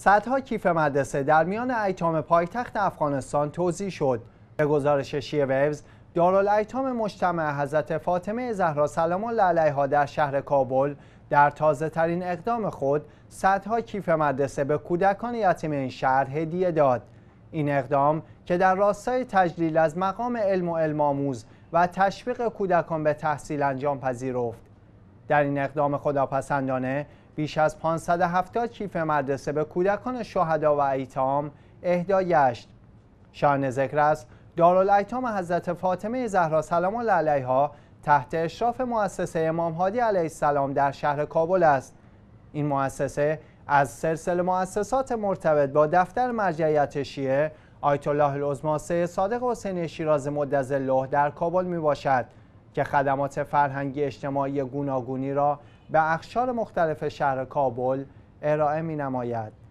صدها کیف مدرسه در میان ایتام پایتخت افغانستان توضیح شد به گزارش شیه ویوز دارالایتام مجتمع حضرت فاطمه زهرا سلام الله علیها در شهر کابل در تازه ترین اقدام خود صدها کیف مدرسه به کودکان یتیم این شهر هدیه داد این اقدام که در راستای تجلیل از مقام علم و علم آموز و تشویق کودکان به تحصیل انجام پذیرفت در این اقدام خداپسندانه بیش از 570 کیف مدرسه به کودکان شهدا و ایتام اهدا گشت شان ذکر است دارالایتام حضرت فاطمه زهرا سلام الله علیها تحت اشراف مؤسسه امام هادی علیه السلام در شهر کابل است این مؤسسه از سلسله مؤسسات مرتبط با دفتر مرجعیت شیعه آیت الله العظما صادق حسین شیراز مدظله در کابل می باشد که خدمات فرهنگی اجتماعی گوناگونی را به اخشار مختلف شهر کابل ارائه می نماید.